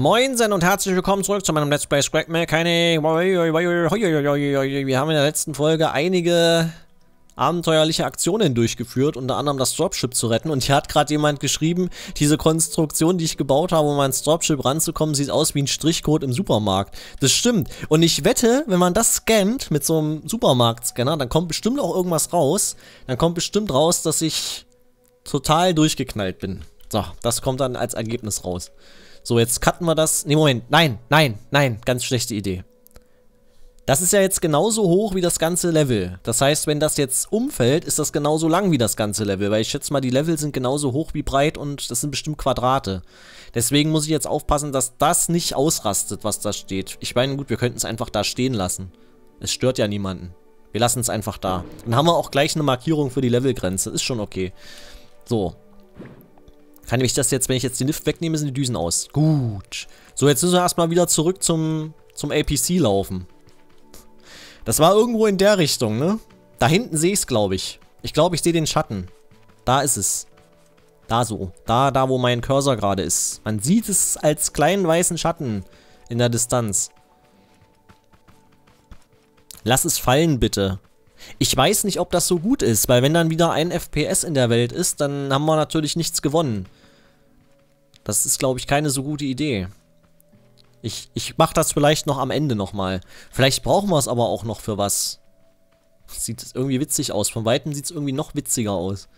Moinsen und herzlich willkommen zurück zu meinem Let's Play Scrackmail. Keine... Wir haben in der letzten Folge einige abenteuerliche Aktionen durchgeführt, unter anderem das Dropship zu retten. Und hier hat gerade jemand geschrieben, diese Konstruktion, die ich gebaut habe, um ans Dropship ranzukommen, sieht aus wie ein Strichcode im Supermarkt. Das stimmt. Und ich wette, wenn man das scannt mit so einem Supermarktscanner, dann kommt bestimmt auch irgendwas raus. Dann kommt bestimmt raus, dass ich total durchgeknallt bin. So, das kommt dann als Ergebnis raus. So, jetzt cutten wir das. Ne, Moment. Nein, nein, nein. Ganz schlechte Idee. Das ist ja jetzt genauso hoch wie das ganze Level. Das heißt, wenn das jetzt umfällt, ist das genauso lang wie das ganze Level. Weil ich schätze mal, die Level sind genauso hoch wie breit und das sind bestimmt Quadrate. Deswegen muss ich jetzt aufpassen, dass das nicht ausrastet, was da steht. Ich meine, gut, wir könnten es einfach da stehen lassen. Es stört ja niemanden. Wir lassen es einfach da. Dann haben wir auch gleich eine Markierung für die Levelgrenze. Ist schon okay. So, kann ich das jetzt, wenn ich jetzt den Lift wegnehme, sind die Düsen aus. Gut. So, jetzt müssen wir erstmal wieder zurück zum, zum APC laufen. Das war irgendwo in der Richtung, ne? Da hinten sehe ich es, glaube ich. Ich glaube, ich sehe den Schatten. Da ist es. Da so. Da, da, wo mein Cursor gerade ist. Man sieht es als kleinen weißen Schatten in der Distanz. Lass es fallen, bitte. Ich weiß nicht, ob das so gut ist, weil wenn dann wieder ein FPS in der Welt ist, dann haben wir natürlich nichts gewonnen. Das ist, glaube ich, keine so gute Idee. Ich, ich mache das vielleicht noch am Ende nochmal. Vielleicht brauchen wir es aber auch noch für was. Sieht irgendwie witzig aus. Von Weitem sieht es irgendwie noch witziger aus.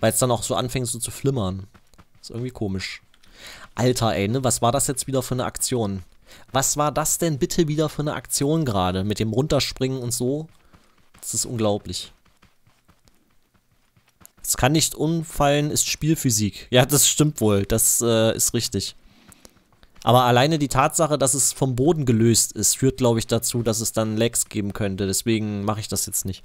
Weil es dann auch so anfängt so zu flimmern. Ist irgendwie komisch. Alter, ey, ne? Was war das jetzt wieder für eine Aktion? Was war das denn bitte wieder für eine Aktion gerade? Mit dem Runterspringen und so? Das ist unglaublich. Es kann nicht umfallen, ist Spielphysik. Ja, das stimmt wohl. Das äh, ist richtig. Aber alleine die Tatsache, dass es vom Boden gelöst ist, führt, glaube ich, dazu, dass es dann Lags geben könnte. Deswegen mache ich das jetzt nicht.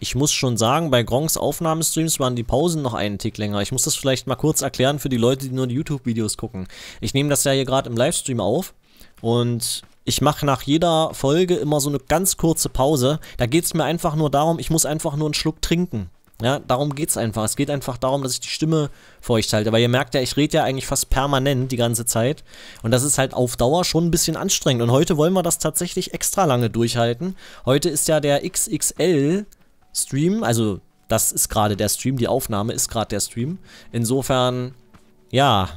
Ich muss schon sagen, bei Gronks Aufnahmestreams waren die Pausen noch einen Tick länger. Ich muss das vielleicht mal kurz erklären für die Leute, die nur die YouTube-Videos gucken. Ich nehme das ja hier gerade im Livestream auf und ich mache nach jeder Folge immer so eine ganz kurze Pause. Da geht es mir einfach nur darum, ich muss einfach nur einen Schluck trinken. Ja, darum geht's einfach. Es geht einfach darum, dass ich die Stimme feucht halte. Weil ihr merkt ja, ich rede ja eigentlich fast permanent die ganze Zeit. Und das ist halt auf Dauer schon ein bisschen anstrengend. Und heute wollen wir das tatsächlich extra lange durchhalten. Heute ist ja der XXL-Stream, also das ist gerade der Stream, die Aufnahme ist gerade der Stream. Insofern, ja,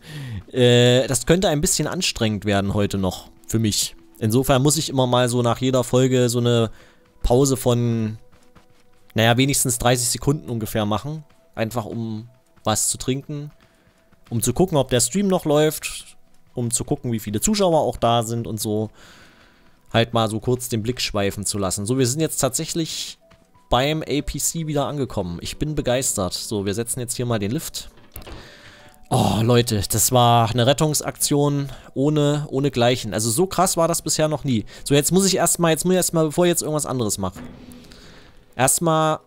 äh, das könnte ein bisschen anstrengend werden heute noch für mich. Insofern muss ich immer mal so nach jeder Folge so eine Pause von naja, wenigstens 30 Sekunden ungefähr machen. Einfach um was zu trinken, um zu gucken, ob der Stream noch läuft, um zu gucken, wie viele Zuschauer auch da sind und so. Halt mal so kurz den Blick schweifen zu lassen. So, wir sind jetzt tatsächlich beim APC wieder angekommen. Ich bin begeistert. So, wir setzen jetzt hier mal den Lift. Oh, Leute, das war eine Rettungsaktion ohne, ohne Gleichen. Also so krass war das bisher noch nie. So, jetzt muss ich erstmal, jetzt muss ich erstmal, bevor ich jetzt irgendwas anderes mache. Erstmal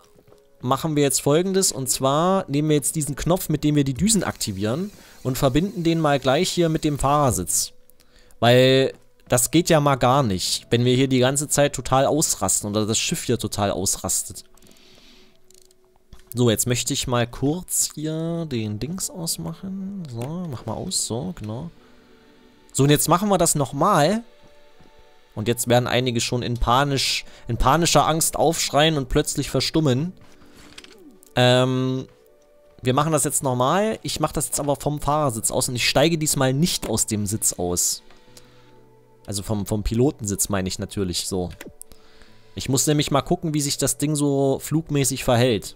machen wir jetzt folgendes und zwar nehmen wir jetzt diesen Knopf, mit dem wir die Düsen aktivieren und verbinden den mal gleich hier mit dem Fahrersitz. Weil das geht ja mal gar nicht, wenn wir hier die ganze Zeit total ausrasten oder das Schiff hier total ausrastet. So, jetzt möchte ich mal kurz hier den Dings ausmachen. So, mach mal aus. So, genau. So, und jetzt machen wir das nochmal und jetzt werden einige schon in, panisch, in panischer Angst aufschreien und plötzlich verstummen. Ähm, wir machen das jetzt normal. Ich mache das jetzt aber vom Fahrersitz aus und ich steige diesmal nicht aus dem Sitz aus. Also vom, vom Pilotensitz meine ich natürlich so. Ich muss nämlich mal gucken, wie sich das Ding so flugmäßig verhält.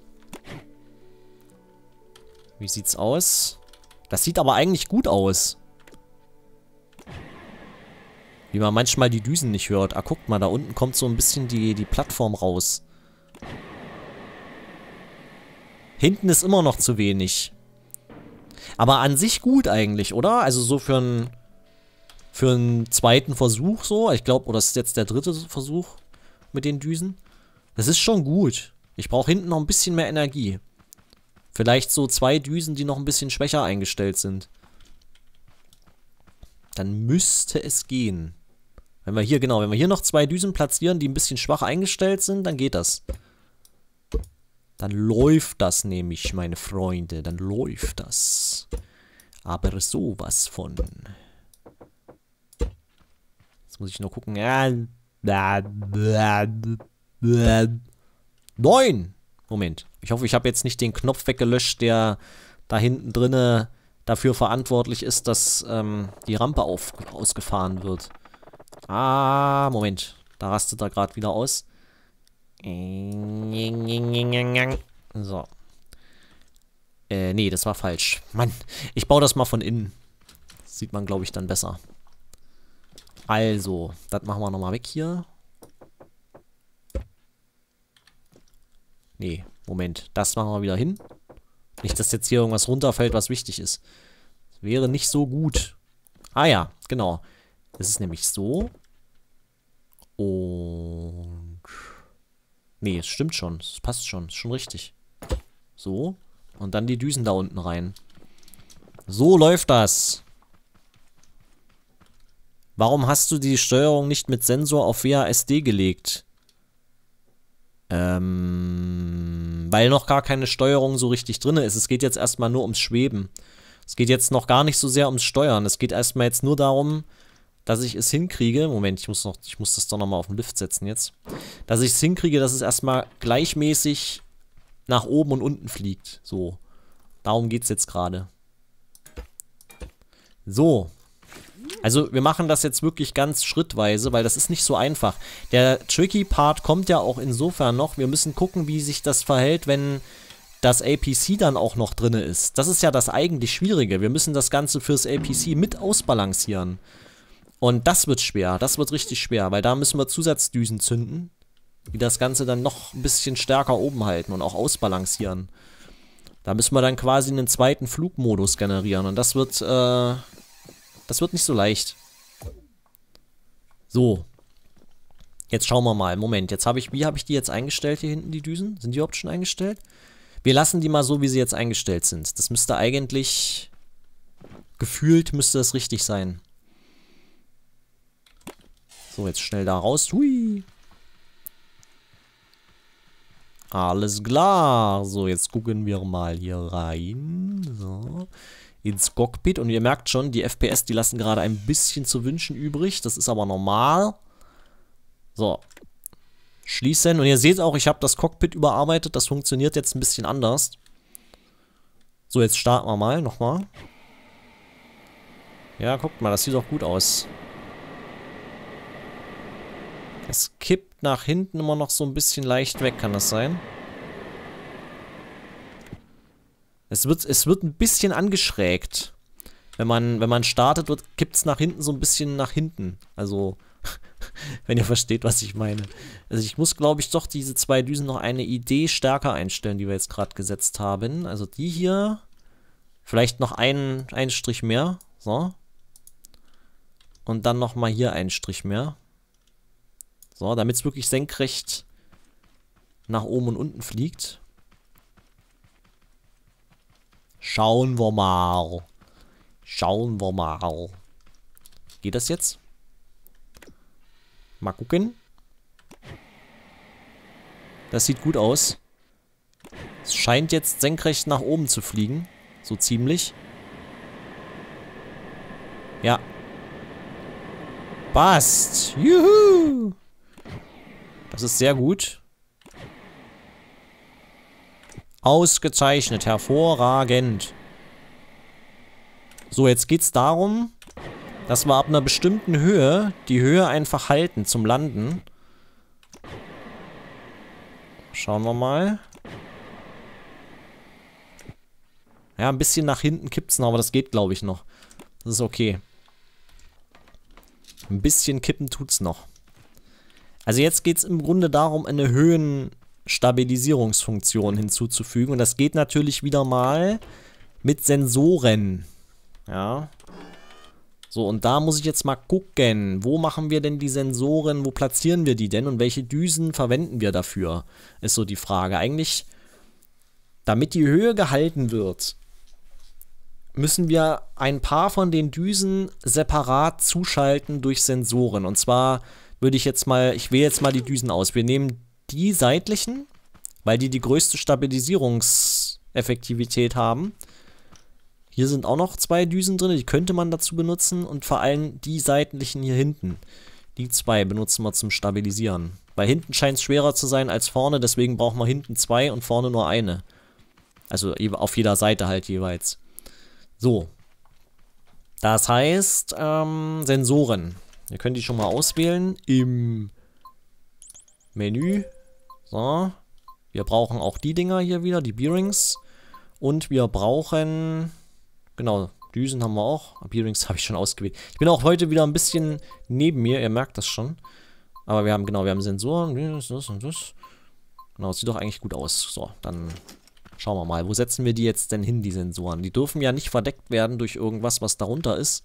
Wie sieht's aus? Das sieht aber eigentlich gut aus wie man manchmal die Düsen nicht hört. Ah, guckt mal, da unten kommt so ein bisschen die, die Plattform raus. Hinten ist immer noch zu wenig. Aber an sich gut eigentlich, oder? Also so für einen für zweiten Versuch so. Ich glaube, oder ist jetzt der dritte Versuch mit den Düsen? Das ist schon gut. Ich brauche hinten noch ein bisschen mehr Energie. Vielleicht so zwei Düsen, die noch ein bisschen schwächer eingestellt sind. Dann müsste es gehen. Wenn wir hier, genau, wenn wir hier noch zwei Düsen platzieren, die ein bisschen schwach eingestellt sind, dann geht das. Dann läuft das nämlich, meine Freunde. Dann läuft das. Aber sowas von. Jetzt muss ich nur gucken. Ah, Neun! Moment. Ich hoffe, ich habe jetzt nicht den Knopf weggelöscht, der da hinten drinne dafür verantwortlich ist, dass ähm, die Rampe auf, ausgefahren wird. Ah, Moment. Da rastet er gerade wieder aus. So. Äh, nee, das war falsch. Mann, ich baue das mal von innen. Das sieht man, glaube ich, dann besser. Also, das machen wir nochmal weg hier. Nee, Moment. Das machen wir wieder hin. Nicht, dass jetzt hier irgendwas runterfällt, was wichtig ist. Das wäre nicht so gut. Ah ja, genau. Es ist nämlich so. Und... Nee, es stimmt schon. Es passt schon. Es Ist schon richtig. So. Und dann die Düsen da unten rein. So läuft das. Warum hast du die Steuerung nicht mit Sensor auf WASD gelegt? Ähm, weil noch gar keine Steuerung so richtig drin ist. Es geht jetzt erstmal nur ums Schweben. Es geht jetzt noch gar nicht so sehr ums Steuern. Es geht erstmal jetzt nur darum, dass ich es hinkriege, Moment, ich muss noch, ich muss das doch nochmal auf den Lift setzen jetzt, dass ich es hinkriege, dass es erstmal gleichmäßig nach oben und unten fliegt. So. Darum geht es jetzt gerade. So. Also wir machen das jetzt wirklich ganz schrittweise, weil das ist nicht so einfach. Der tricky Part kommt ja auch insofern noch. Wir müssen gucken, wie sich das verhält, wenn das APC dann auch noch drin ist. Das ist ja das eigentlich Schwierige. Wir müssen das Ganze fürs APC mit ausbalancieren. Und das wird schwer, das wird richtig schwer, weil da müssen wir Zusatzdüsen zünden, die das Ganze dann noch ein bisschen stärker oben halten und auch ausbalancieren. Da müssen wir dann quasi einen zweiten Flugmodus generieren und das wird, äh, das wird nicht so leicht. So. Jetzt schauen wir mal. Moment, jetzt habe ich, wie habe ich die jetzt eingestellt hier hinten, die Düsen? Sind die überhaupt schon eingestellt? Wir lassen die mal so, wie sie jetzt eingestellt sind. Das müsste eigentlich, gefühlt müsste das richtig sein. So, jetzt schnell da raus. Hui. Alles klar. So, jetzt gucken wir mal hier rein. So. Ins Cockpit. Und ihr merkt schon, die FPS, die lassen gerade ein bisschen zu wünschen übrig. Das ist aber normal. So. Schließen. Und ihr seht auch, ich habe das Cockpit überarbeitet. Das funktioniert jetzt ein bisschen anders. So, jetzt starten wir mal nochmal. Ja, guckt mal, das sieht auch gut aus. Es kippt nach hinten immer noch so ein bisschen leicht weg, kann das sein? Es wird, es wird ein bisschen angeschrägt. Wenn man, wenn man startet, kippt es nach hinten so ein bisschen nach hinten. Also, wenn ihr versteht, was ich meine. Also ich muss, glaube ich, doch diese zwei Düsen noch eine Idee stärker einstellen, die wir jetzt gerade gesetzt haben. Also die hier, vielleicht noch einen, einen Strich mehr. So. Und dann nochmal hier einen Strich mehr. So, damit es wirklich senkrecht nach oben und unten fliegt. Schauen wir mal. Schauen wir mal. Geht das jetzt? Mal gucken. Das sieht gut aus. Es scheint jetzt senkrecht nach oben zu fliegen. So ziemlich. Ja. Passt. Juhu. Das ist sehr gut. Ausgezeichnet, hervorragend. So, jetzt geht es darum, dass wir ab einer bestimmten Höhe die Höhe einfach halten zum Landen. Schauen wir mal. Ja, ein bisschen nach hinten kippt es noch, aber das geht, glaube ich, noch. Das ist okay. Ein bisschen kippen tut es noch. Also jetzt geht es im Grunde darum, eine Höhenstabilisierungsfunktion hinzuzufügen. Und das geht natürlich wieder mal mit Sensoren. Ja. So, und da muss ich jetzt mal gucken, wo machen wir denn die Sensoren, wo platzieren wir die denn und welche Düsen verwenden wir dafür, ist so die Frage. Eigentlich, damit die Höhe gehalten wird, müssen wir ein paar von den Düsen separat zuschalten durch Sensoren. Und zwar würde ich jetzt mal, ich wähle jetzt mal die Düsen aus. Wir nehmen die seitlichen, weil die die größte Stabilisierungseffektivität haben. Hier sind auch noch zwei Düsen drin, die könnte man dazu benutzen und vor allem die seitlichen hier hinten. Die zwei benutzen wir zum Stabilisieren. Weil hinten scheint es schwerer zu sein als vorne, deswegen brauchen wir hinten zwei und vorne nur eine. Also auf jeder Seite halt jeweils. So. Das heißt, ähm, Sensoren. Ihr könnt die schon mal auswählen im Menü. So. Wir brauchen auch die Dinger hier wieder, die Bearings. Und wir brauchen... Genau, Düsen haben wir auch. Bearings habe ich schon ausgewählt. Ich bin auch heute wieder ein bisschen neben mir, ihr merkt das schon. Aber wir haben, genau, wir haben Sensoren. Das und das. Genau, sieht doch eigentlich gut aus. So, dann Schauen wir mal, wo setzen wir die jetzt denn hin, die Sensoren? Die dürfen ja nicht verdeckt werden durch irgendwas, was darunter ist.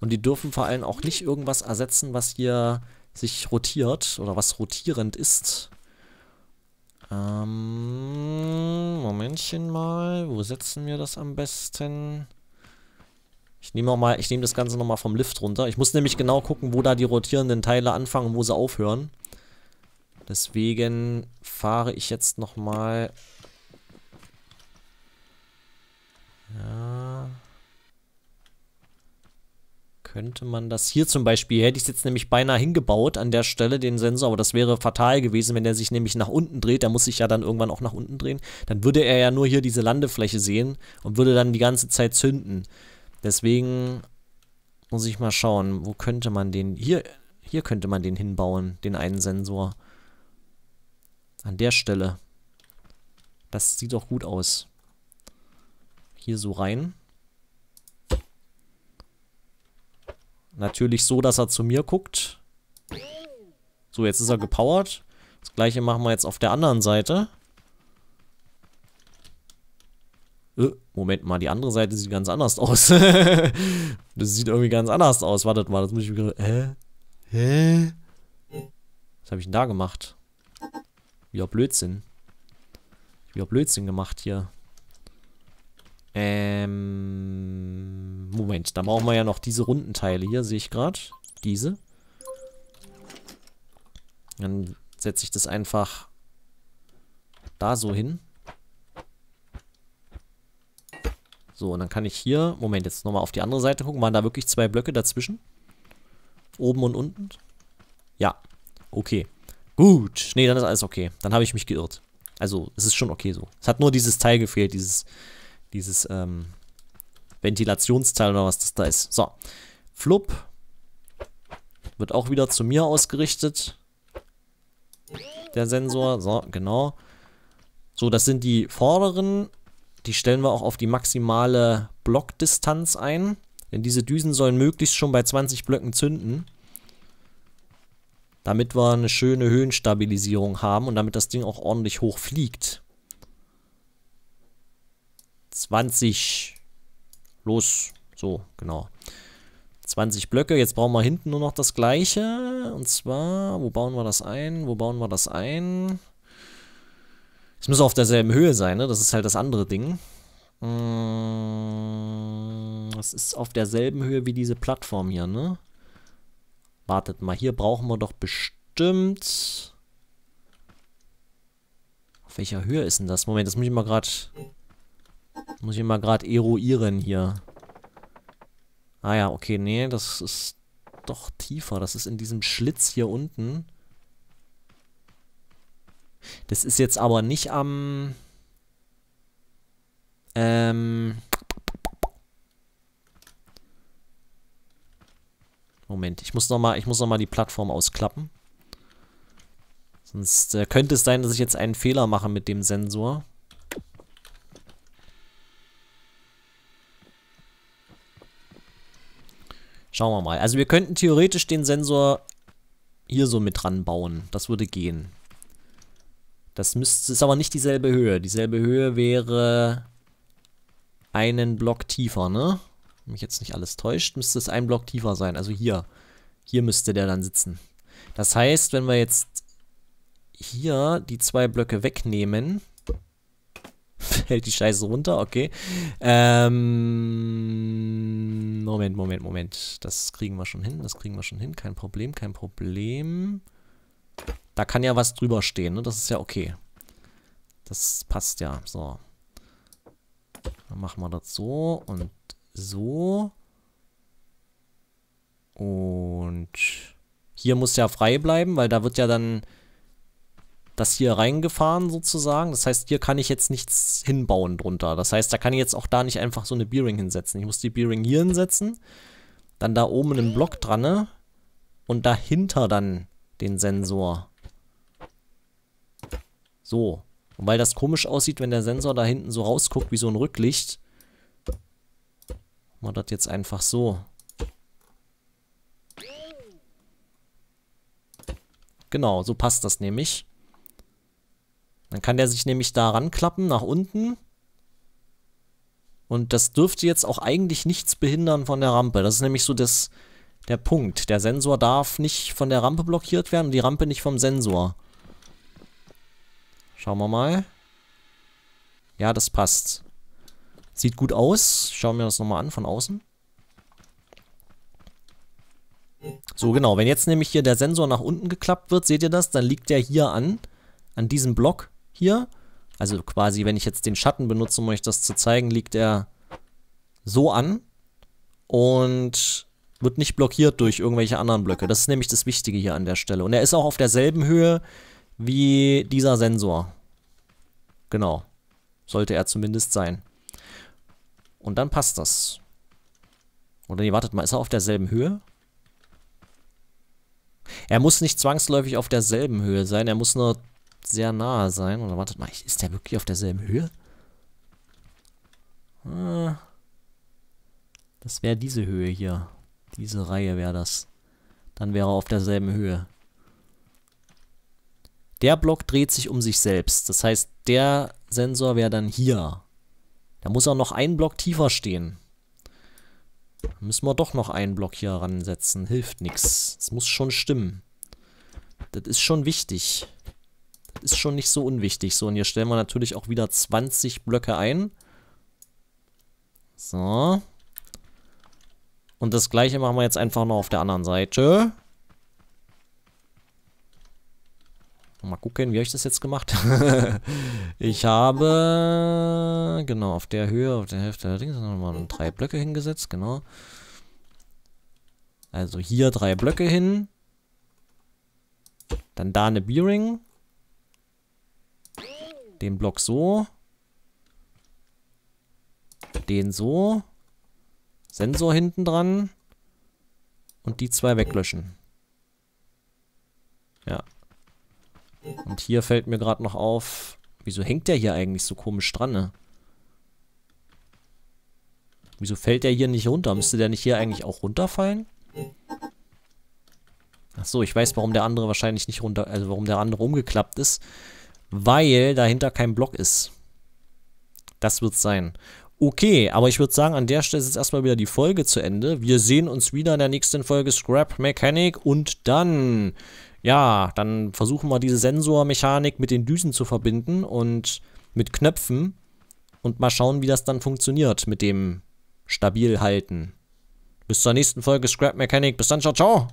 Und die dürfen vor allem auch nicht irgendwas ersetzen, was hier sich rotiert oder was rotierend ist. Ähm, Momentchen mal, wo setzen wir das am besten? Ich nehme mal, das Ganze nochmal vom Lift runter. Ich muss nämlich genau gucken, wo da die rotierenden Teile anfangen und wo sie aufhören. Deswegen fahre ich jetzt nochmal Ja. Könnte man das hier zum Beispiel, hätte ich es jetzt nämlich beinahe hingebaut an der Stelle, den Sensor, aber das wäre fatal gewesen, wenn er sich nämlich nach unten dreht, da muss ich ja dann irgendwann auch nach unten drehen, dann würde er ja nur hier diese Landefläche sehen und würde dann die ganze Zeit zünden. Deswegen muss ich mal schauen, wo könnte man den, hier, hier könnte man den hinbauen, den einen Sensor. An der Stelle. Das sieht doch gut aus hier so rein. Natürlich so, dass er zu mir guckt. So, jetzt ist er gepowert. Das gleiche machen wir jetzt auf der anderen Seite. Äh, Moment mal, die andere Seite sieht ganz anders aus. das sieht irgendwie ganz anders aus. Wartet mal, das muss ich mir... Hä? Hä? Was habe ich denn da gemacht? Wieder Blödsinn. Wieder Blödsinn gemacht hier. Ähm, Moment, da brauchen wir ja noch diese runden Teile hier, sehe ich gerade. Diese. Dann setze ich das einfach da so hin. So, und dann kann ich hier, Moment, jetzt nochmal auf die andere Seite gucken. Waren da wirklich zwei Blöcke dazwischen? Oben und unten? Ja, okay. Gut, nee, dann ist alles okay. Dann habe ich mich geirrt. Also, es ist schon okay so. Es hat nur dieses Teil gefehlt, dieses dieses ähm, Ventilationsteil oder was das da ist. So. Flupp. Wird auch wieder zu mir ausgerichtet. Der Sensor. So, genau. So, das sind die vorderen. Die stellen wir auch auf die maximale Blockdistanz ein. Denn diese Düsen sollen möglichst schon bei 20 Blöcken zünden. Damit wir eine schöne Höhenstabilisierung haben und damit das Ding auch ordentlich hoch fliegt. 20 los. So, genau. 20 Blöcke. Jetzt brauchen wir hinten nur noch das gleiche. Und zwar, wo bauen wir das ein? Wo bauen wir das ein? Es muss auf derselben Höhe sein, ne? Das ist halt das andere Ding. Mm, das ist auf derselben Höhe wie diese Plattform hier, ne? Wartet mal, hier brauchen wir doch bestimmt... Auf welcher Höhe ist denn das? Moment, das muss ich mal gerade... Muss ich mal gerade eruieren hier. Ah ja, okay, nee, das ist doch tiefer. Das ist in diesem Schlitz hier unten. Das ist jetzt aber nicht am... Ähm... Moment, ich muss nochmal noch, die Plattform ausklappen. Sonst äh, könnte es sein, dass ich jetzt einen Fehler mache mit dem Sensor. Schauen wir mal. Also wir könnten theoretisch den Sensor hier so mit dran bauen. Das würde gehen. Das müsste, ist aber nicht dieselbe Höhe. Dieselbe Höhe wäre einen Block tiefer, ne? Wenn mich jetzt nicht alles täuscht, müsste es ein Block tiefer sein. Also hier. Hier müsste der dann sitzen. Das heißt, wenn wir jetzt hier die zwei Blöcke wegnehmen, hält die Scheiße runter, okay. Ähm, Moment, Moment, Moment. Das kriegen wir schon hin, das kriegen wir schon hin. Kein Problem, kein Problem. Da kann ja was drüber stehen, ne? Das ist ja okay. Das passt ja, so. Dann machen wir das so und so. Und hier muss ja frei bleiben, weil da wird ja dann das hier reingefahren sozusagen. Das heißt, hier kann ich jetzt nichts hinbauen drunter. Das heißt, da kann ich jetzt auch da nicht einfach so eine Bearing hinsetzen. Ich muss die Bearing hier hinsetzen, dann da oben einen Block dran ne? und dahinter dann den Sensor. So. Und weil das komisch aussieht, wenn der Sensor da hinten so rausguckt wie so ein Rücklicht, machen wir das jetzt einfach so. Genau, so passt das nämlich. Dann kann der sich nämlich da ranklappen nach unten. Und das dürfte jetzt auch eigentlich nichts behindern von der Rampe. Das ist nämlich so das, der Punkt. Der Sensor darf nicht von der Rampe blockiert werden und die Rampe nicht vom Sensor. Schauen wir mal. Ja, das passt. Sieht gut aus. Schauen wir das nochmal an von außen. So, genau. Wenn jetzt nämlich hier der Sensor nach unten geklappt wird, seht ihr das? Dann liegt der hier an, an diesem Block hier. Also quasi, wenn ich jetzt den Schatten benutze, um euch das zu zeigen, liegt er so an und wird nicht blockiert durch irgendwelche anderen Blöcke. Das ist nämlich das Wichtige hier an der Stelle. Und er ist auch auf derselben Höhe wie dieser Sensor. Genau. Sollte er zumindest sein. Und dann passt das. Oder nee, wartet mal, ist er auf derselben Höhe? Er muss nicht zwangsläufig auf derselben Höhe sein, er muss nur sehr nahe sein. Oder wartet mal, ist der wirklich auf derselben Höhe? Ah. das wäre diese Höhe hier. Diese Reihe wäre das. Dann wäre er auf derselben Höhe. Der Block dreht sich um sich selbst. Das heißt, der Sensor wäre dann hier. Da muss er noch einen Block tiefer stehen. Dann müssen wir doch noch einen Block hier ransetzen. Hilft nichts. Das muss schon stimmen. Das ist schon wichtig ist schon nicht so unwichtig. So, und hier stellen wir natürlich auch wieder 20 Blöcke ein. So. Und das gleiche machen wir jetzt einfach noch auf der anderen Seite. Mal gucken, wie habe ich das jetzt gemacht? ich habe, genau, auf der Höhe, auf der Hälfte der Dings, nochmal drei Blöcke hingesetzt, genau. Also hier drei Blöcke hin. Dann da eine B-Ring. Den Block so. Den so. Sensor hinten dran. Und die zwei weglöschen. Ja. Und hier fällt mir gerade noch auf, wieso hängt der hier eigentlich so komisch dran, ne? Wieso fällt der hier nicht runter? Müsste der nicht hier eigentlich auch runterfallen? Achso, ich weiß, warum der andere wahrscheinlich nicht runter, also warum der andere umgeklappt ist weil dahinter kein Block ist. Das wird's sein. Okay, aber ich würde sagen, an der Stelle ist jetzt erstmal wieder die Folge zu Ende. Wir sehen uns wieder in der nächsten Folge Scrap Mechanic und dann, ja, dann versuchen wir diese Sensormechanik mit den Düsen zu verbinden und mit Knöpfen und mal schauen, wie das dann funktioniert mit dem Stabilhalten. Bis zur nächsten Folge Scrap Mechanic. Bis dann, ciao, ciao.